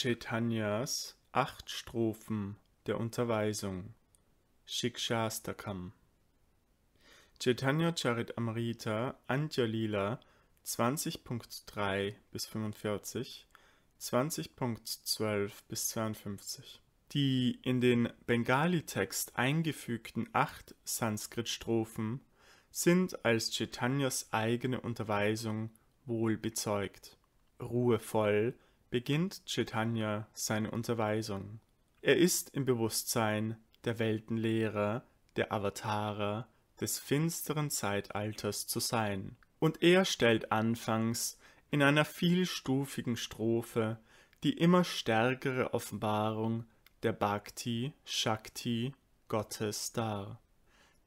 Chaitanyas acht Strophen der Unterweisung Shikshastakam Chaitanya Charitamrita Anjalila 20.3 bis 45, 20.12 bis 52. Die in den Bengali-Text eingefügten acht Sanskrit-Strophen sind als Chaitanyas eigene Unterweisung wohl bezeugt. Ruhevoll beginnt Chaitanya seine Unterweisung. Er ist im Bewusstsein der Weltenlehrer, der Avatare, des finsteren Zeitalters zu sein. Und er stellt anfangs in einer vielstufigen Strophe die immer stärkere Offenbarung der Bhakti, Shakti, Gottes dar,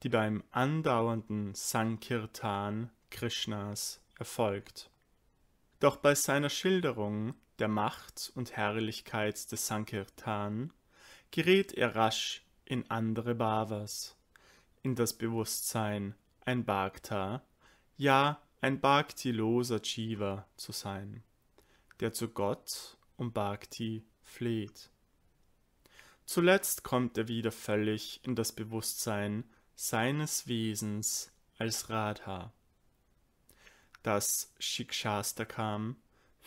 die beim andauernden Sankirtan Krishnas erfolgt. Doch bei seiner Schilderung der Macht und Herrlichkeit des Sankirtan gerät er rasch in andere Bhavas, in das Bewusstsein, ein Bhakta, ja ein bhaktiloser Jiva zu sein, der zu Gott um Bhakti fleht. Zuletzt kommt er wieder völlig in das Bewusstsein seines Wesens als Radha. Das Shikshastakam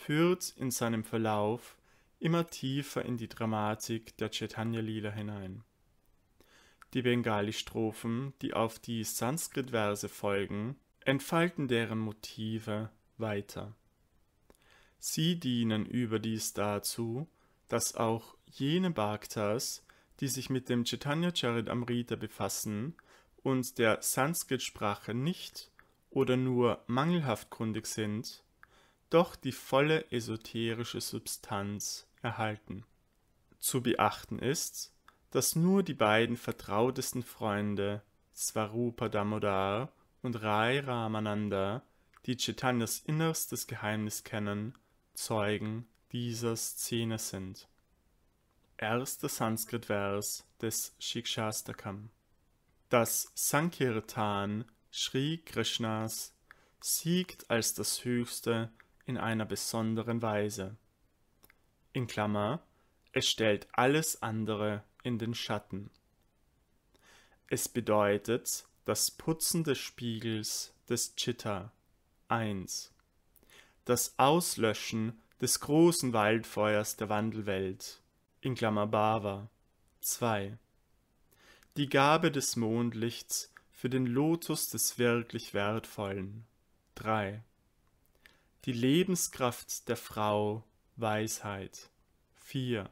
führt in seinem Verlauf immer tiefer in die Dramatik der chaitanya lila hinein. Die Bengali-Strophen, die auf die Sanskrit-Verse folgen, entfalten deren Motive weiter. Sie dienen überdies dazu, dass auch jene Bhaktas, die sich mit dem Chaitanya Charitamrita befassen und der Sanskrit-Sprache nicht oder nur mangelhaft kundig sind, doch die volle esoterische Substanz erhalten. Zu beachten ist, dass nur die beiden vertrautesten Freunde Svarupa Damodar und Rai Ramananda, die Chaitanyas innerstes Geheimnis kennen, Zeugen dieser Szene sind. Erster Sanskrit-Vers des Shikshastakam. Das Sankirtan Sri Krishnas siegt als das höchste in einer besonderen Weise. In Klammer, es stellt alles andere in den Schatten. Es bedeutet das Putzen des Spiegels des Chitta 1. Das Auslöschen des großen Waldfeuers der Wandelwelt in Klammer Bhava 2. Die Gabe des Mondlichts für den Lotus des wirklich Wertvollen 3. Die Lebenskraft der Frau Weisheit. 4.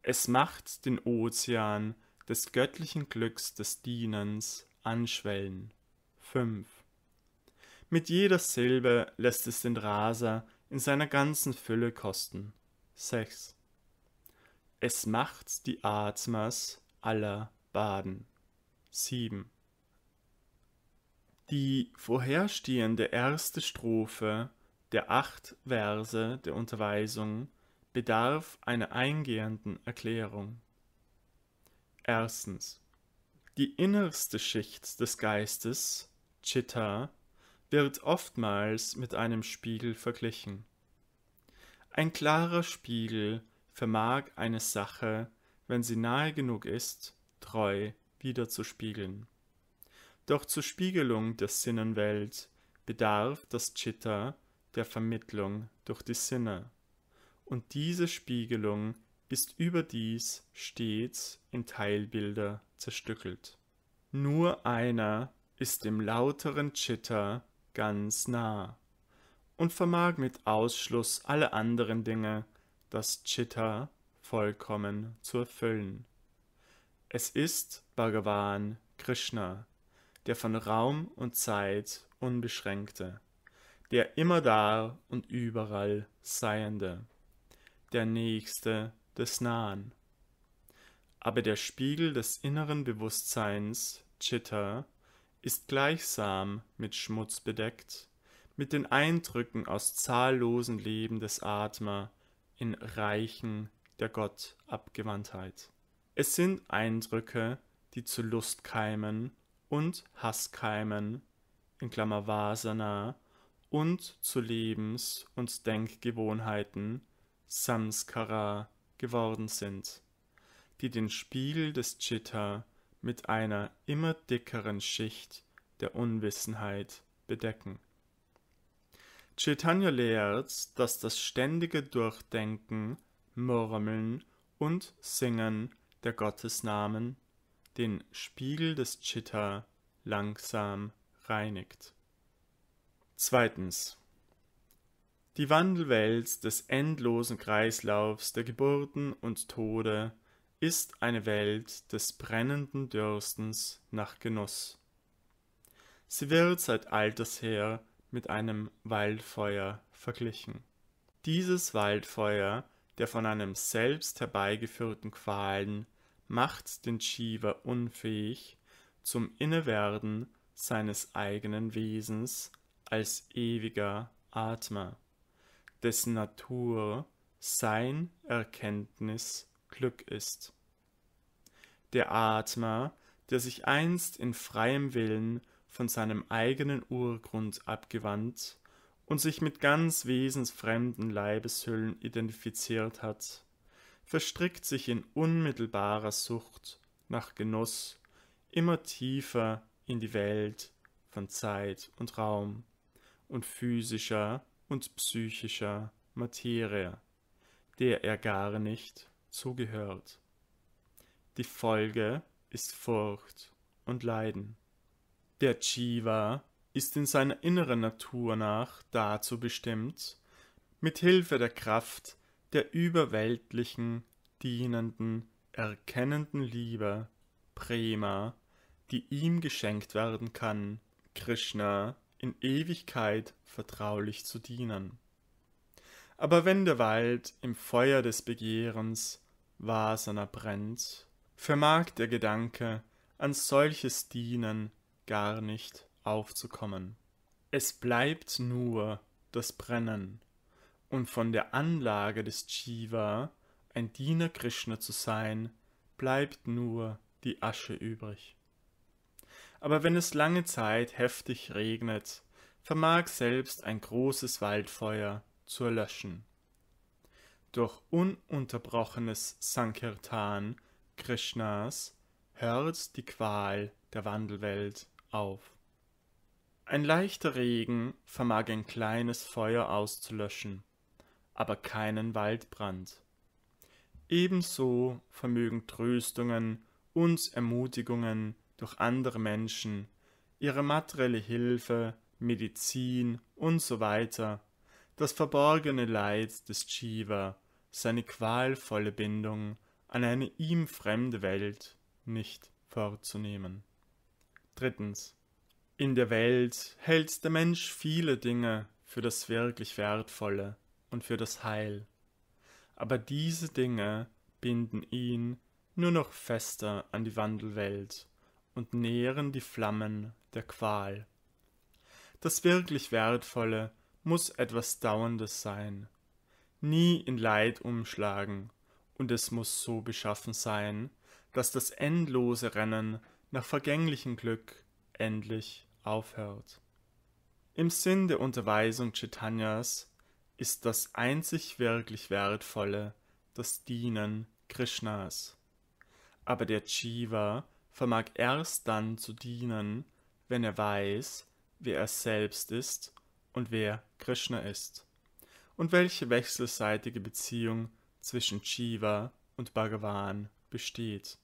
Es macht den Ozean des göttlichen Glücks des Dienens anschwellen. 5. Mit jeder Silbe lässt es den Raser in seiner ganzen Fülle kosten. 6. Es macht die Atmers aller baden. 7. Die vorherstehende erste Strophe der acht Verse der Unterweisung bedarf einer eingehenden Erklärung. Erstens. Die innerste Schicht des Geistes, Chitta, wird oftmals mit einem Spiegel verglichen. Ein klarer Spiegel vermag eine Sache, wenn sie nahe genug ist, treu wiederzuspiegeln. Doch zur Spiegelung der Sinnenwelt bedarf das Chitta der Vermittlung durch die Sinne. Und diese Spiegelung ist überdies stets in Teilbilder zerstückelt. Nur einer ist dem lauteren Chitta ganz nah und vermag mit Ausschluss alle anderen Dinge das Chitta vollkommen zu erfüllen. Es ist Bhagavan Krishna, der von Raum und Zeit unbeschränkte, der immerdar und überall Seiende, der Nächste des Nahen. Aber der Spiegel des inneren Bewusstseins, Chitta, ist gleichsam mit Schmutz bedeckt, mit den Eindrücken aus zahllosen Leben des Atma in Reichen der Gottabgewandtheit. Es sind Eindrücke, die zu Lustkeimen und Hasskeimen in Klammer Vasana und zu Lebens- und Denkgewohnheiten Samskara geworden sind, die den Spiegel des Chitta mit einer immer dickeren Schicht der Unwissenheit bedecken. Chaitanya lehrt, dass das ständige Durchdenken, Murmeln und Singen der Gottesnamen den Spiegel des Chitta langsam reinigt. Zweitens. Die Wandelwelt des endlosen Kreislaufs der Geburten und Tode ist eine Welt des brennenden Dürstens nach Genuss. Sie wird seit alters her mit einem Waldfeuer verglichen. Dieses Waldfeuer, der von einem selbst herbeigeführten Qualen, macht den Shiva unfähig, zum Innewerden seines eigenen Wesens als ewiger Atmer, dessen Natur sein Erkenntnis Glück ist. Der Atmer, der sich einst in freiem Willen von seinem eigenen Urgrund abgewandt und sich mit ganz wesensfremden Leibeshüllen identifiziert hat, verstrickt sich in unmittelbarer Sucht nach Genuss immer tiefer in die Welt von Zeit und Raum und physischer und psychischer Materie, der er gar nicht zugehört. Die Folge ist Furcht und Leiden. Der Jiva ist in seiner inneren Natur nach dazu bestimmt, mit Hilfe der Kraft der überweltlichen, dienenden, erkennenden Liebe, Prema, die ihm geschenkt werden kann, Krishna in Ewigkeit vertraulich zu dienen. Aber wenn der Wald im Feuer des Begehrens Wasern brennt, vermag der Gedanke an solches Dienen gar nicht aufzukommen. Es bleibt nur das Brennen und von der Anlage des Jiva, ein Diener Krishna zu sein, bleibt nur die Asche übrig aber wenn es lange Zeit heftig regnet, vermag selbst ein großes Waldfeuer zu erlöschen. Durch ununterbrochenes Sankirtan Krishnas hört die Qual der Wandelwelt auf. Ein leichter Regen vermag ein kleines Feuer auszulöschen, aber keinen Waldbrand. Ebenso vermögen Tröstungen und Ermutigungen durch andere Menschen, ihre materielle Hilfe, Medizin und so weiter, das verborgene Leid des Jiva, seine qualvolle Bindung an eine ihm fremde Welt nicht vorzunehmen. Drittens. In der Welt hält der Mensch viele Dinge für das wirklich Wertvolle und für das Heil. Aber diese Dinge binden ihn nur noch fester an die Wandelwelt und nähren die Flammen der Qual. Das wirklich Wertvolle muss etwas Dauerndes sein, nie in Leid umschlagen, und es muss so beschaffen sein, dass das endlose Rennen nach vergänglichem Glück endlich aufhört. Im Sinn der Unterweisung Chaitanyas ist das einzig wirklich Wertvolle das Dienen Krishnas. Aber der Jiva vermag erst dann zu dienen, wenn er weiß, wer er selbst ist und wer Krishna ist und welche wechselseitige Beziehung zwischen Shiva und Bhagavan besteht.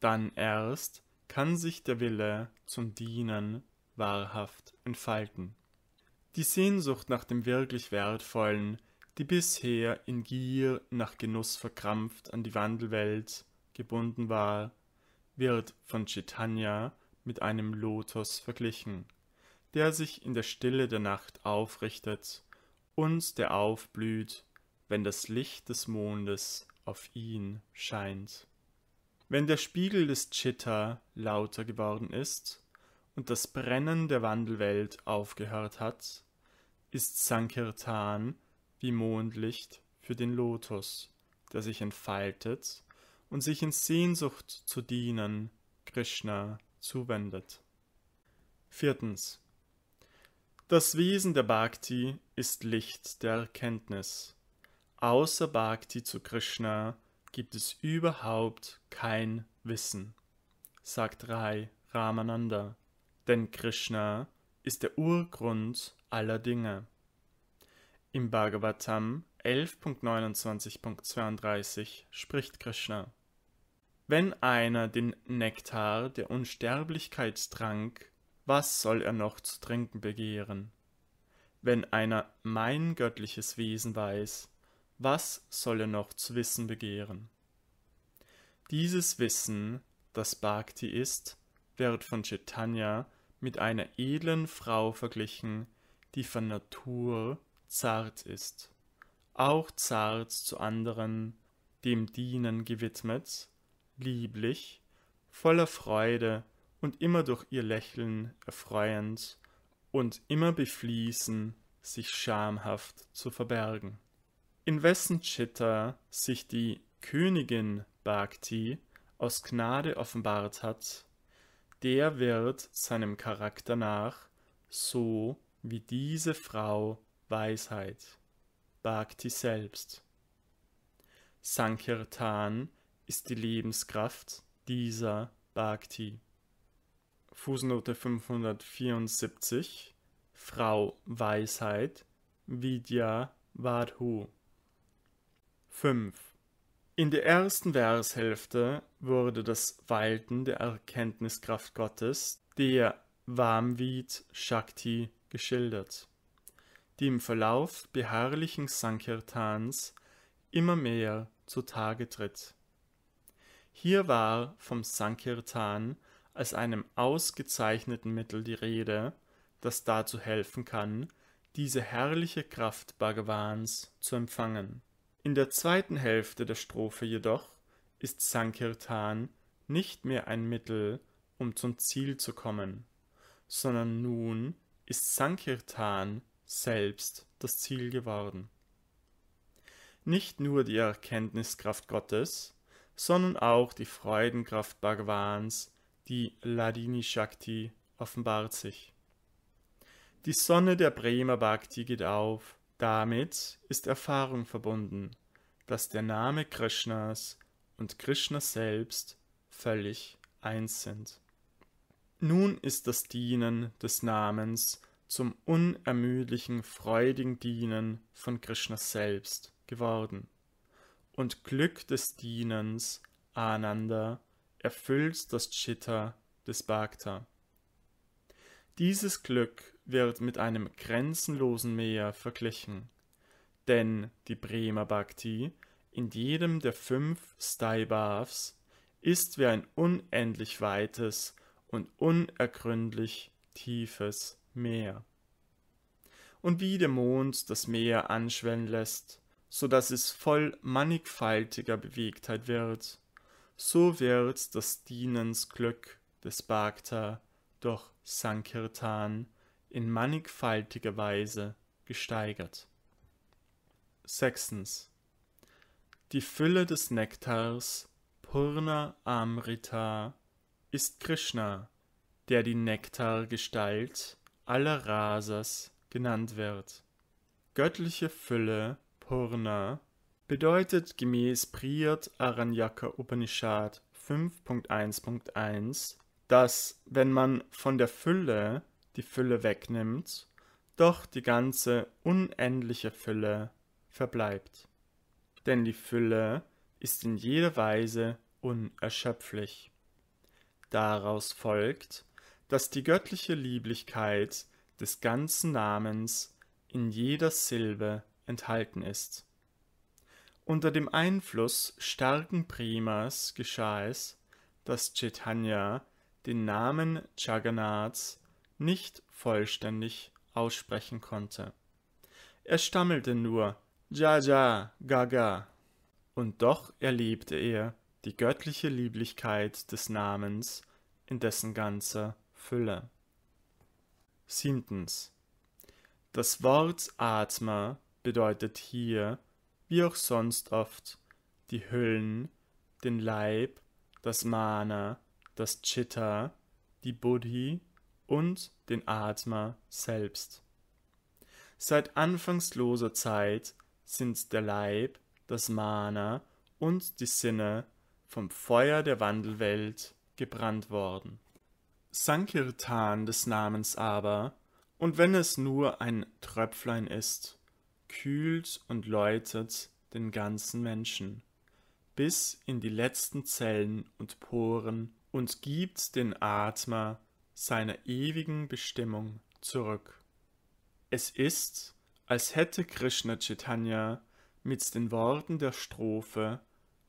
Dann erst kann sich der Wille zum Dienen wahrhaft entfalten. Die Sehnsucht nach dem wirklich Wertvollen, die bisher in Gier nach Genuss verkrampft an die Wandelwelt gebunden war, wird von Chaitanya mit einem Lotus verglichen, der sich in der Stille der Nacht aufrichtet und der aufblüht, wenn das Licht des Mondes auf ihn scheint. Wenn der Spiegel des Chitta lauter geworden ist und das Brennen der Wandelwelt aufgehört hat, ist Sankirtan wie Mondlicht für den Lotus, der sich entfaltet und sich in Sehnsucht zu dienen Krishna zuwendet. Viertens. Das Wesen der Bhakti ist Licht der Erkenntnis. Außer Bhakti zu Krishna gibt es überhaupt kein Wissen, sagt Rai Ramananda, denn Krishna ist der Urgrund aller Dinge. Im Bhagavatam 11.29.32 spricht Krishna. Wenn einer den Nektar der Unsterblichkeit trank, was soll er noch zu trinken begehren? Wenn einer mein göttliches Wesen weiß, was soll er noch zu wissen begehren? Dieses Wissen, das Bhakti ist, wird von Chaitanya mit einer edlen Frau verglichen, die von Natur zart ist, auch zart zu anderen, dem Dienen gewidmet lieblich, voller Freude und immer durch ihr Lächeln erfreuend und immer befließen, sich schamhaft zu verbergen. In wessen Chitta sich die Königin Bhakti aus Gnade offenbart hat, der wird seinem Charakter nach so wie diese Frau Weisheit, Bhakti selbst. Sankirtan ist die Lebenskraft dieser Bhakti. Fußnote 574 Frau Weisheit Vidya Vadhu 5. In der ersten Vershälfte wurde das Walten der Erkenntniskraft Gottes, der Vamvid Shakti, geschildert, die im Verlauf beharrlichen Sankirtans immer mehr zutage tritt. Hier war vom Sankirtan als einem ausgezeichneten Mittel die Rede, das dazu helfen kann, diese herrliche Kraft Bhagavans zu empfangen. In der zweiten Hälfte der Strophe jedoch ist Sankirtan nicht mehr ein Mittel, um zum Ziel zu kommen, sondern nun ist Sankirtan selbst das Ziel geworden. Nicht nur die Erkenntniskraft Gottes, sondern auch die Freudenkraft Bhagavans, die Ladini Shakti, offenbart sich. Die Sonne der Bremer Bhakti geht auf, damit ist Erfahrung verbunden, dass der Name Krishnas und Krishna selbst völlig eins sind. Nun ist das Dienen des Namens zum unermüdlichen, freudigen Dienen von Krishna selbst geworden und Glück des Dienens, Ananda, erfüllt das Chitta des Bhakta. Dieses Glück wird mit einem grenzenlosen Meer verglichen, denn die Bremer Bhakti in jedem der fünf Staibhavs ist wie ein unendlich weites und unergründlich tiefes Meer. Und wie der Mond das Meer anschwellen lässt, so dass es voll mannigfaltiger Bewegtheit wird. So wird das Dienensglück des Bhakta durch Sankirtan in mannigfaltiger Weise gesteigert. Sechstens. Die Fülle des Nektars Purna Amrita ist Krishna, der die Nektargestalt aller Rasas genannt wird. Göttliche Fülle Purna bedeutet gemäß Priyat Aranyaka Upanishad 5.1.1, dass wenn man von der Fülle die Fülle wegnimmt, doch die ganze unendliche Fülle verbleibt. Denn die Fülle ist in jeder Weise unerschöpflich. Daraus folgt, dass die göttliche Lieblichkeit des ganzen Namens in jeder Silbe enthalten ist. Unter dem Einfluss starken Primas geschah es, dass Chaitanya den Namen Jagannaths nicht vollständig aussprechen konnte. Er stammelte nur Jaja Gaga. Und doch erlebte er die göttliche Lieblichkeit des Namens in dessen ganzer Fülle. Siebtens. Das Wort Atma bedeutet hier, wie auch sonst oft, die Hüllen, den Leib, das Mana, das Chitta, die Buddhi und den Atma selbst. Seit anfangsloser Zeit sind der Leib, das Mana und die Sinne vom Feuer der Wandelwelt gebrannt worden. Sankirtan des Namens aber, und wenn es nur ein Tröpflein ist, kühlt und läutet den ganzen Menschen bis in die letzten Zellen und Poren und gibt den Atmer seiner ewigen Bestimmung zurück. Es ist, als hätte Krishna Chaitanya mit den Worten der Strophe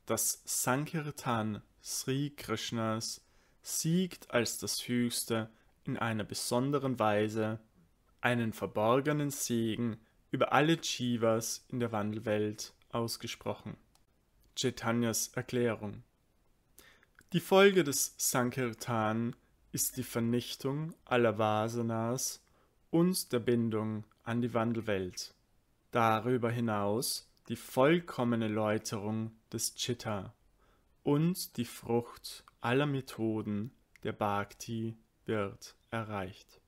das Sankirtan Sri Krishnas siegt als das Höchste in einer besonderen Weise einen verborgenen Segen über alle Jivas in der Wandelwelt ausgesprochen. Chaitanyas Erklärung Die Folge des Sankirtan ist die Vernichtung aller Vasanas und der Bindung an die Wandelwelt. Darüber hinaus die vollkommene Läuterung des Chitta und die Frucht aller Methoden der Bhakti wird erreicht.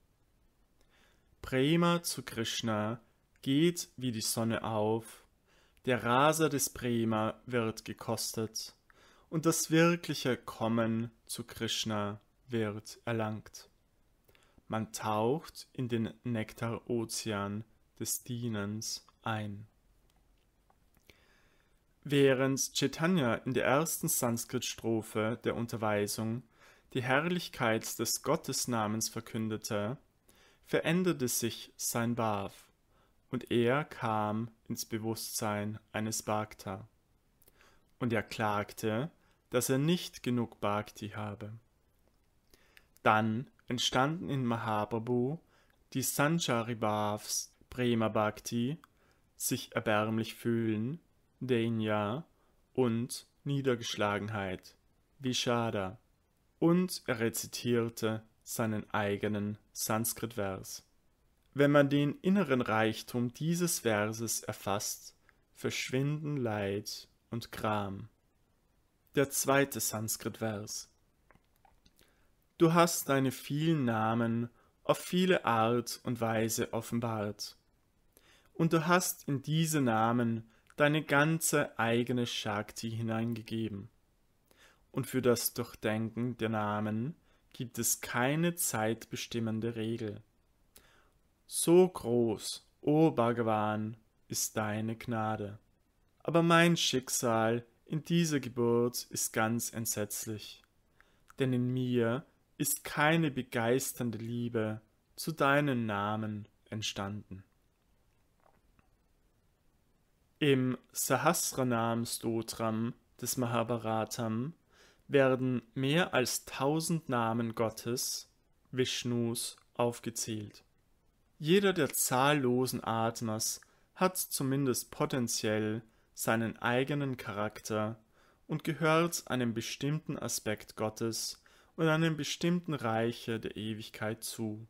Prema zu Krishna geht wie die Sonne auf, der Raser des Bremer wird gekostet und das wirkliche Kommen zu Krishna wird erlangt. Man taucht in den Nektarozean des Dienens ein. Während Chaitanya in der ersten Sanskrit-Strophe der Unterweisung die Herrlichkeit des Gottesnamens verkündete, veränderte sich sein Bhav und er kam ins Bewusstsein eines Bhakta. Und er klagte, dass er nicht genug Bhakti habe. Dann entstanden in Mahaprabhu die Sancharibhavs Prema Bhakti, sich erbärmlich fühlen, Danya und Niedergeschlagenheit, Vishada. Und er rezitierte seinen eigenen Sanskrit-Vers. Wenn man den inneren Reichtum dieses Verses erfasst, verschwinden Leid und Gram. Der zweite Sanskrit-Vers. Du hast deine vielen Namen auf viele Art und Weise offenbart. Und du hast in diese Namen deine ganze eigene Shakti hineingegeben. Und für das Durchdenken der Namen gibt es keine zeitbestimmende Regel. So groß, o oh Bhagavan, ist deine Gnade. Aber mein Schicksal in dieser Geburt ist ganz entsetzlich, denn in mir ist keine begeisternde Liebe zu deinen Namen entstanden. Im Sahasranam Stotram des Mahabharatam werden mehr als tausend Namen Gottes, Vishnus, aufgezählt. Jeder der zahllosen Atmers hat zumindest potenziell seinen eigenen Charakter und gehört einem bestimmten Aspekt Gottes und einem bestimmten Reiche der Ewigkeit zu.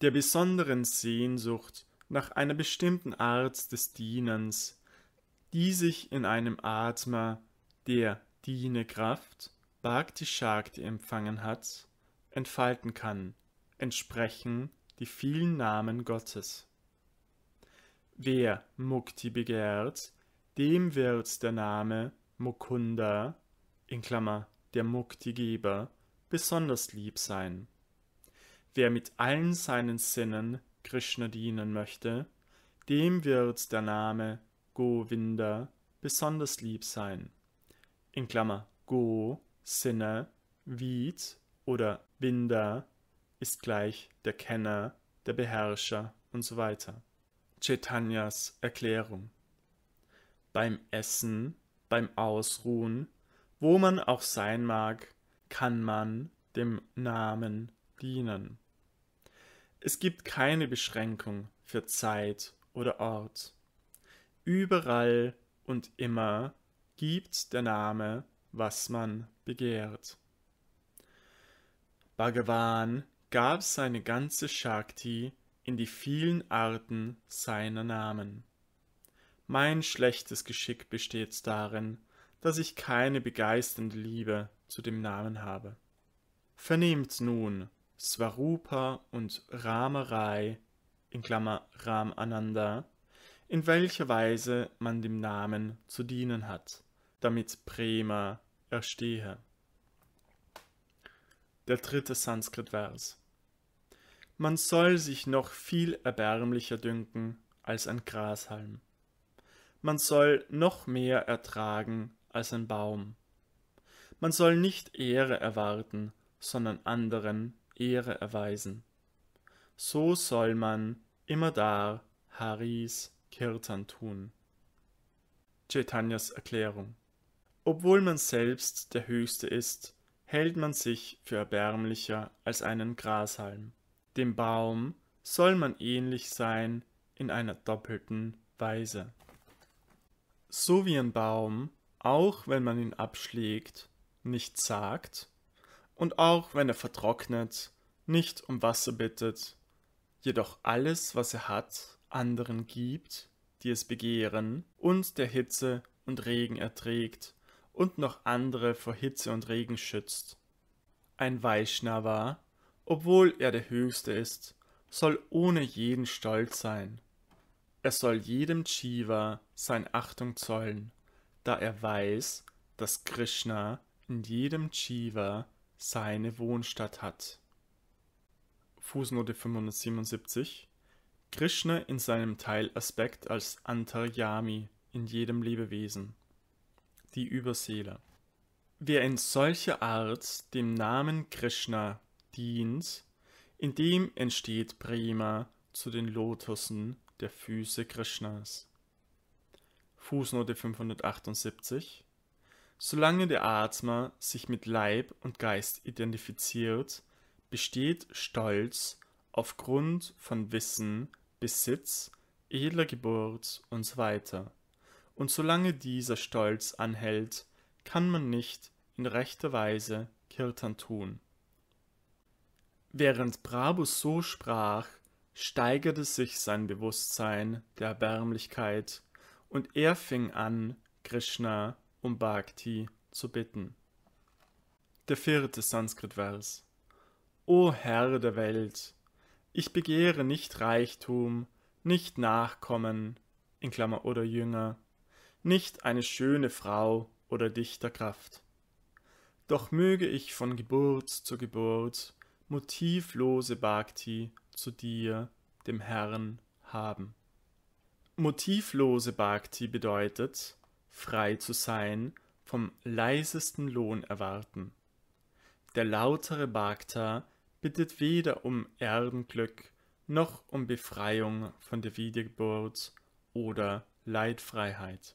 Der besonderen Sehnsucht nach einer bestimmten Art des Dienens, die sich in einem Atmer, der Dienekraft, Bhakti Shakti empfangen hat, entfalten kann, entsprechen die vielen Namen Gottes. Wer Mukti begehrt, dem wird der Name Mukunda, in Klammer der Muktigeber, besonders lieb sein. Wer mit allen seinen Sinnen Krishna dienen möchte, dem wird der Name Govinda besonders lieb sein. In Klammer Go, Sinne, Vid oder Winda ist gleich der Kenner, der Beherrscher und so weiter. Chaitanyas Erklärung. Beim Essen, beim Ausruhen, wo man auch sein mag, kann man dem Namen dienen. Es gibt keine Beschränkung für Zeit oder Ort. Überall und immer gibt der Name, was man begehrt. Bhagavan gab seine ganze Shakti in die vielen Arten seiner Namen. Mein schlechtes Geschick besteht darin, dass ich keine begeisternde Liebe zu dem Namen habe. Vernehmt nun Swarupa und Ramarei in Klammer Ram in welcher Weise man dem Namen zu dienen hat, damit Prema erstehe. Der dritte Sanskrit-Vers man soll sich noch viel erbärmlicher dünken als ein Grashalm. Man soll noch mehr ertragen als ein Baum. Man soll nicht Ehre erwarten, sondern anderen Ehre erweisen. So soll man immerdar Haris Kirtan tun. Chaitanyas Erklärung Obwohl man selbst der Höchste ist, hält man sich für erbärmlicher als einen Grashalm. Dem Baum soll man ähnlich sein in einer doppelten Weise. So wie ein Baum, auch wenn man ihn abschlägt, nicht sagt und auch wenn er vertrocknet, nicht um Wasser bittet, jedoch alles, was er hat, anderen gibt, die es begehren, und der Hitze und Regen erträgt und noch andere vor Hitze und Regen schützt. Ein Vaishnava obwohl er der Höchste ist, soll ohne jeden Stolz sein. Er soll jedem Jiva seine Achtung zollen, da er weiß, dass Krishna in jedem Jiva seine Wohnstatt hat. Fußnote 577 Krishna in seinem Teilaspekt als Antaryami in jedem Lebewesen. Die Überseele. Wer in solcher Art dem Namen Krishna Dins, in dem entsteht Prima zu den Lotussen der Füße Krishnas. Fußnote 578 Solange der Atma sich mit Leib und Geist identifiziert, besteht Stolz aufgrund von Wissen, Besitz, edler Geburt und so weiter. Und solange dieser Stolz anhält, kann man nicht in rechter Weise Kirtan tun. Während Brabus so sprach, steigerte sich sein Bewusstsein der Erbärmlichkeit und er fing an, Krishna um Bhakti zu bitten. Der vierte Sanskrit-Vers O Herr der Welt, ich begehre nicht Reichtum, nicht Nachkommen, in Klammer oder Jünger, nicht eine schöne Frau oder Dichterkraft. Doch möge ich von Geburt zu Geburt motivlose Bhakti zu dir, dem Herrn, haben. Motivlose Bhakti bedeutet, frei zu sein vom leisesten Lohn erwarten. Der lautere Bhakta bittet weder um Erdenglück noch um Befreiung von der Wiedergeburt oder Leidfreiheit.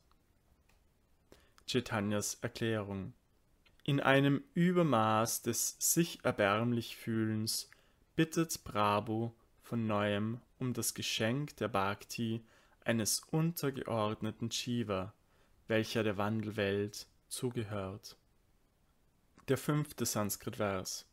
Chaitanyas Erklärung in einem Übermaß des sich erbärmlich Fühlens bittet Brabo von neuem um das Geschenk der Bhakti eines untergeordneten Shiva, welcher der Wandelwelt zugehört. Der fünfte Sanskrit-Vers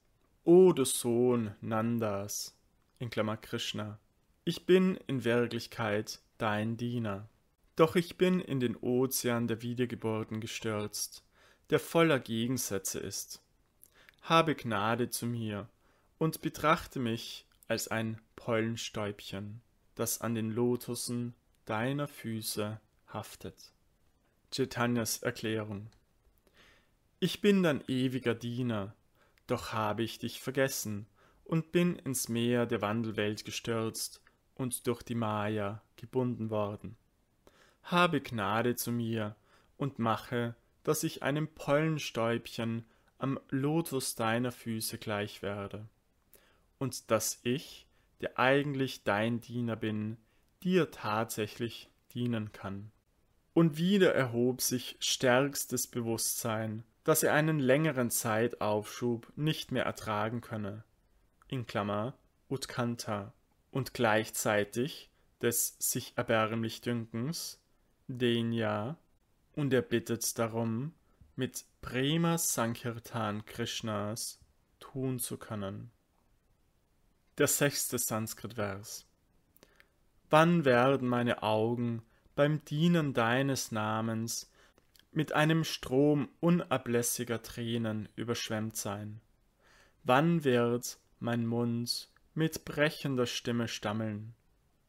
O du Sohn Nandas, in Klammer Krishna, ich bin in Wirklichkeit dein Diener. Doch ich bin in den Ozean der Wiedergeburten gestürzt der voller Gegensätze ist. Habe Gnade zu mir und betrachte mich als ein Pollenstäubchen, das an den Lotussen deiner Füße haftet. Chaitanyas Erklärung Ich bin dein ewiger Diener, doch habe ich dich vergessen und bin ins Meer der Wandelwelt gestürzt und durch die Maya gebunden worden. Habe Gnade zu mir und mache, dass ich einem Pollenstäubchen am Lotus deiner Füße gleich werde, und dass ich, der eigentlich dein Diener bin, dir tatsächlich dienen kann. Und wieder erhob sich stärkstes Bewusstsein, dass er einen längeren Zeitaufschub nicht mehr ertragen könne, in Klammer Utkanta, und gleichzeitig des sich erbärmlich Dünkens, Denya, und er bittet darum, mit Prema Sankirtan Krishnas tun zu können. Der sechste Sanskrit-Vers. Wann werden meine Augen beim Dienen deines Namens mit einem Strom unablässiger Tränen überschwemmt sein? Wann wird mein Mund mit brechender Stimme stammeln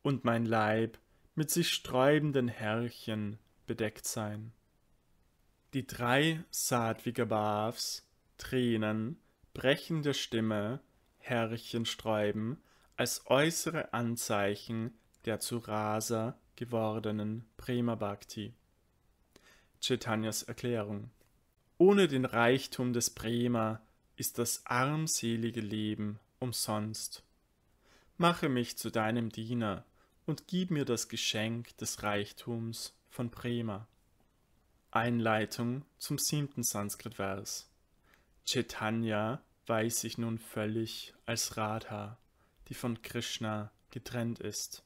und mein Leib mit sich sträubenden Härchen bedeckt sein. Die drei Satvigabhavs, Tränen, brechende Stimme, Herrchen sträuben, als äußere Anzeichen der zu Rasa gewordenen Prema Bhakti. Chaitanyas Erklärung Ohne den Reichtum des Prema ist das armselige Leben umsonst. Mache mich zu deinem Diener und gib mir das Geschenk des Reichtums von Prema. Einleitung zum siebten Sanskrit-Vers. Chaitanya weiß sich nun völlig als Radha, die von Krishna getrennt ist.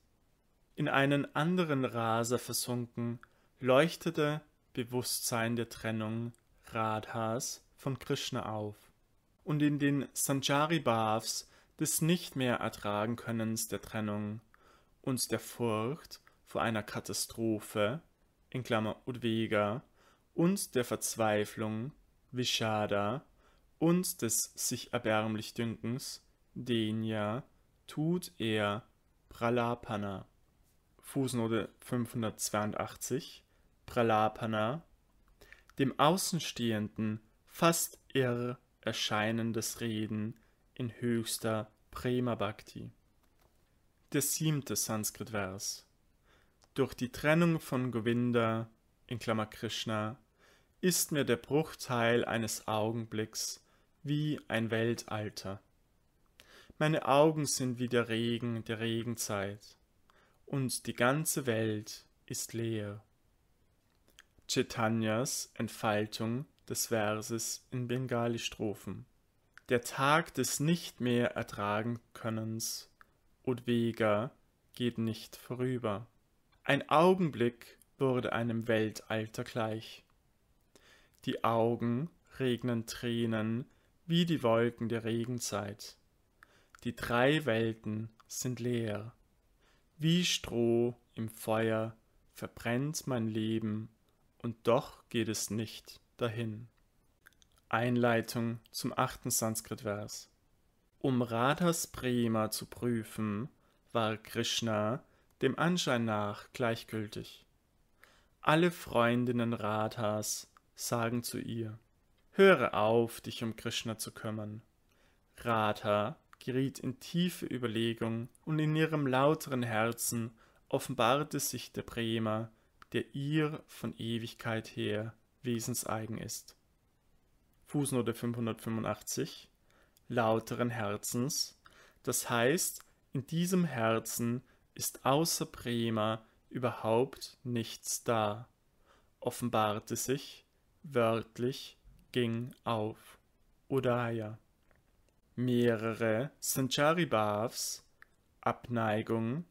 In einen anderen Rasa versunken, leuchtete Bewusstsein der Trennung Radhas von Krishna auf. Und in den Sanjari Bhavs des nicht mehr ertragen Könnens der Trennung und der Furcht vor einer Katastrophe in Klammer Udvega, und der Verzweiflung, Vishada, und des sich erbärmlich Dünkens, Denya, tut er Pralapana. Fußnote 582 Pralapana, dem Außenstehenden fast irr erscheinendes Reden in höchster Prema Bhakti. Der siebte Sanskrit-Vers durch die Trennung von Govinda in Klammer (Krishna) ist mir der Bruchteil eines Augenblicks wie ein Weltalter. Meine Augen sind wie der Regen der Regenzeit, und die ganze Welt ist leer. Chaitanyas Entfaltung des Verses in Bengali-Strophen. Der Tag des nicht mehr ertragen Könnens, Udvega, geht nicht vorüber. Ein Augenblick wurde einem Weltalter gleich. Die Augen regnen Tränen wie die Wolken der Regenzeit. Die drei Welten sind leer. Wie Stroh im Feuer verbrennt mein Leben und doch geht es nicht dahin. Einleitung zum achten Sanskrit-Vers. Um Radhas Prema zu prüfen, war Krishna dem Anschein nach gleichgültig. Alle Freundinnen Radhas sagen zu ihr, höre auf, dich um Krishna zu kümmern. Radha geriet in tiefe Überlegung und in ihrem lauteren Herzen offenbarte sich der Prema, der ihr von Ewigkeit her wesenseigen ist. Fußnote 585 Lauteren Herzens, das heißt, in diesem Herzen ist außer Prima überhaupt nichts da, offenbarte sich, wörtlich ging auf. Udaya. Mehrere Sancharibhavs, Abneigung,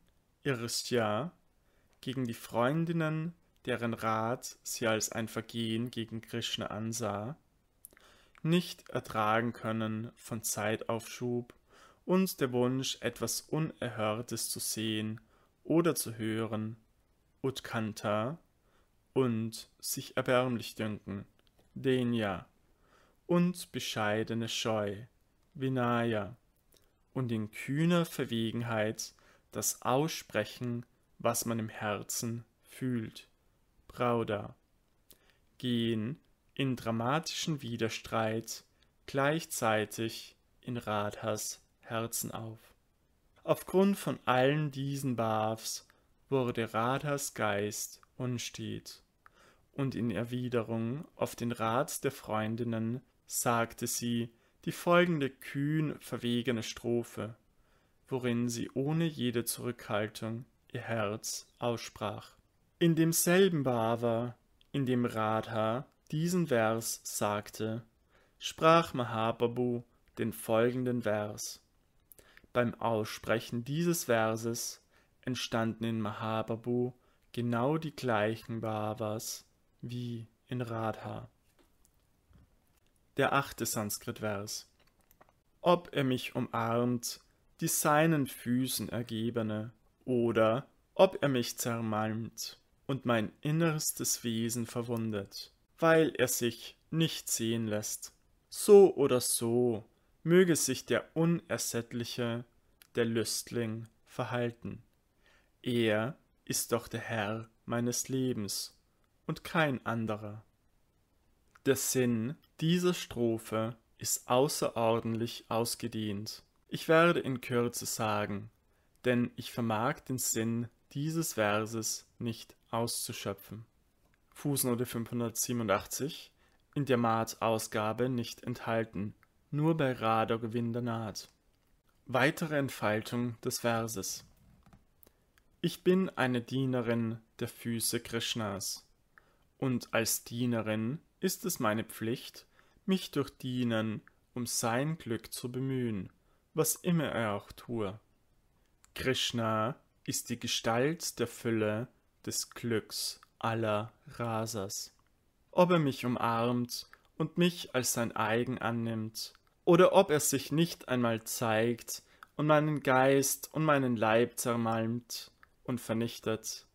Irstya, gegen die Freundinnen, deren Rat sie als ein Vergehen gegen Krishna ansah, nicht ertragen können von Zeitaufschub und der Wunsch, etwas Unerhörtes zu sehen oder zu hören, Utkanta, und sich erbärmlich dünken, Denya, und bescheidene Scheu, Vinaya, und in kühner Verwegenheit das Aussprechen, was man im Herzen fühlt, Prauda, gehen in dramatischen Widerstreit gleichzeitig in Radhas Herzen auf. Aufgrund von allen diesen Bhavs wurde Radhas Geist unstet. Und in Erwiderung auf den Rat der Freundinnen sagte sie die folgende kühn verwegene Strophe, worin sie ohne jede Zurückhaltung ihr Herz aussprach. In demselben Bhava, in dem Radha diesen Vers sagte, sprach Mahababu den folgenden Vers. Beim Aussprechen dieses Verses entstanden in Mahababu genau die gleichen Bhavas wie in Radha. Der achte Sanskrit-Vers. Ob er mich umarmt, die seinen Füßen ergebene, oder ob er mich zermalmt und mein innerstes Wesen verwundet, weil er sich nicht sehen lässt. So oder so möge sich der Unersättliche, der Lüstling, verhalten. Er ist doch der Herr meines Lebens und kein anderer. Der Sinn dieser Strophe ist außerordentlich ausgedehnt. Ich werde in Kürze sagen, denn ich vermag den Sinn dieses Verses nicht auszuschöpfen. Fußnote 587 in der Maat-Ausgabe nicht enthalten. Nur bei Radau Gewinn Naht. Weitere Entfaltung des Verses. Ich bin eine Dienerin der Füße Krishnas, und als Dienerin ist es meine Pflicht, mich durch Dienen um sein Glück zu bemühen, was immer er auch tue. Krishna ist die Gestalt der Fülle des Glücks aller Rasas. Ob er mich umarmt und mich als sein eigen annimmt, oder ob er sich nicht einmal zeigt und meinen Geist und meinen Leib zermalmt und vernichtet.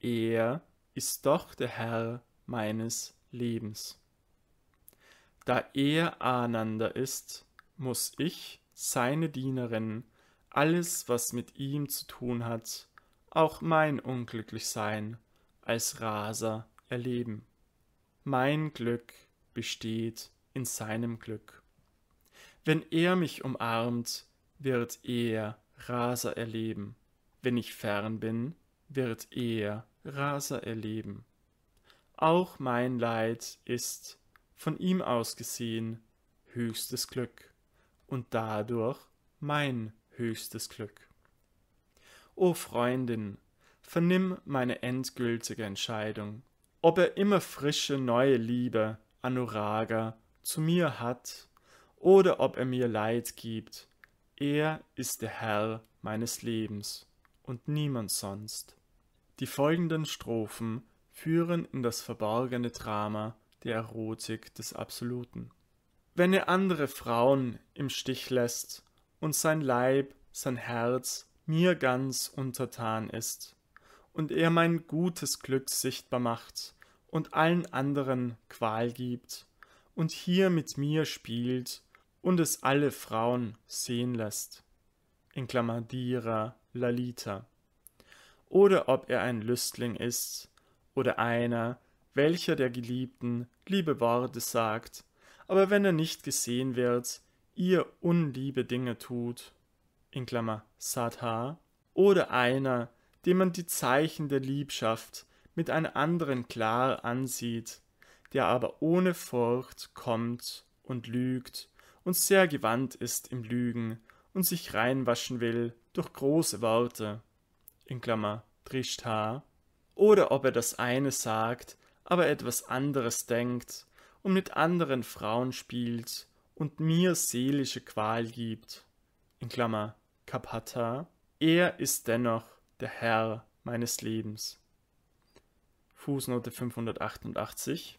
Er ist doch der Herr meines Lebens. Da er Ananda ist, muss ich, seine Dienerin, alles, was mit ihm zu tun hat, auch mein Unglücklichsein als Raser erleben. Mein Glück besteht in seinem Glück. Wenn er mich umarmt, wird er Raser erleben. Wenn ich fern bin, wird er Raser erleben. Auch mein Leid ist, von ihm aus gesehen, höchstes Glück und dadurch mein höchstes Glück. O Freundin, vernimm meine endgültige Entscheidung, ob er immer frische neue Liebe, Anuraga, zu mir hat oder ob er mir Leid gibt. Er ist der Herr meines Lebens und niemand sonst. Die folgenden Strophen führen in das verborgene Drama der Erotik des Absoluten. Wenn er andere Frauen im Stich lässt und sein Leib, sein Herz mir ganz untertan ist, und er mein gutes Glück sichtbar macht und allen anderen Qual gibt und hier mit mir spielt und es alle Frauen sehen lässt, in Klammer Dira, Lalita, oder ob er ein Lüstling ist oder einer, welcher der Geliebten liebe Worte sagt, aber wenn er nicht gesehen wird, ihr unliebe Dinge tut, in Klammer Sadha. oder einer, dem man die Zeichen der Liebschaft mit einer anderen klar ansieht, der aber ohne Furcht kommt und lügt und sehr gewandt ist im Lügen und sich reinwaschen will durch große Worte in Klammer Trishtar, oder ob er das eine sagt, aber etwas anderes denkt und mit anderen Frauen spielt und mir seelische Qual gibt in Klammer Kapata, er ist dennoch der Herr meines Lebens. Fußnote 588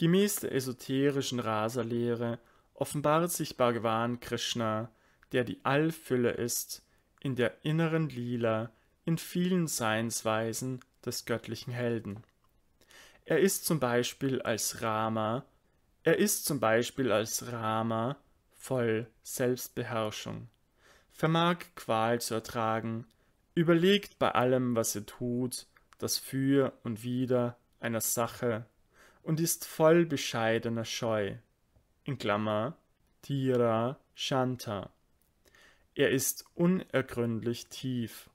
Gemäß der esoterischen Rasa-Lehre offenbart sich Bhagavan Krishna, der die Allfülle ist, in der inneren Lila in vielen Seinsweisen des göttlichen Helden. Er ist zum Beispiel als Rama, er ist zum Beispiel als Rama voll Selbstbeherrschung, vermag Qual zu ertragen, überlegt bei allem, was er tut, das Für und Wider einer Sache und ist voll bescheidener Scheu. In Klammer, Tira Shanta. Er ist unergründlich tief,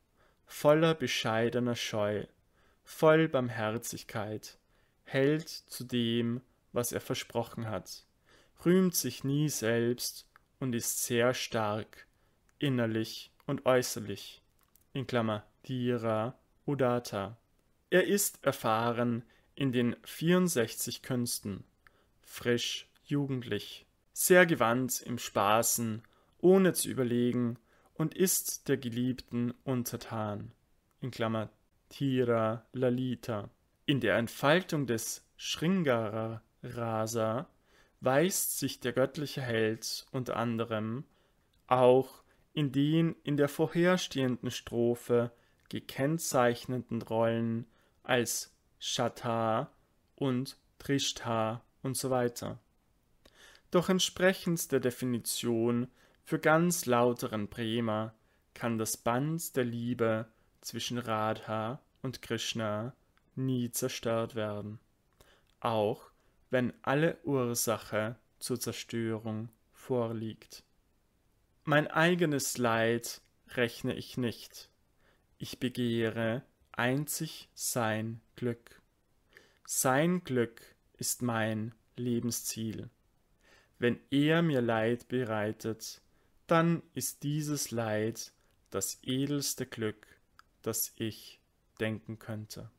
voller bescheidener Scheu, voll Barmherzigkeit, hält zu dem, was er versprochen hat, rühmt sich nie selbst und ist sehr stark, innerlich und äußerlich. In Klammer Dira Udata. Er ist erfahren, in den 64 Künsten, frisch, jugendlich, sehr gewandt im Spaßen, ohne zu überlegen, und ist der Geliebten untertan, in Klammer Tira Lalita. In der Entfaltung des Shringara Rasa weist sich der göttliche Held unter anderem auch in den in der vorherstehenden Strophe gekennzeichneten Rollen als Shatta und Trishta und so weiter. Doch entsprechend der Definition für ganz lauteren Prema kann das Band der Liebe zwischen Radha und Krishna nie zerstört werden, auch wenn alle Ursache zur Zerstörung vorliegt. Mein eigenes Leid rechne ich nicht. Ich begehre einzig sein Glück. Sein Glück ist mein Lebensziel. Wenn er mir Leid bereitet, dann ist dieses Leid das edelste Glück, das ich denken könnte.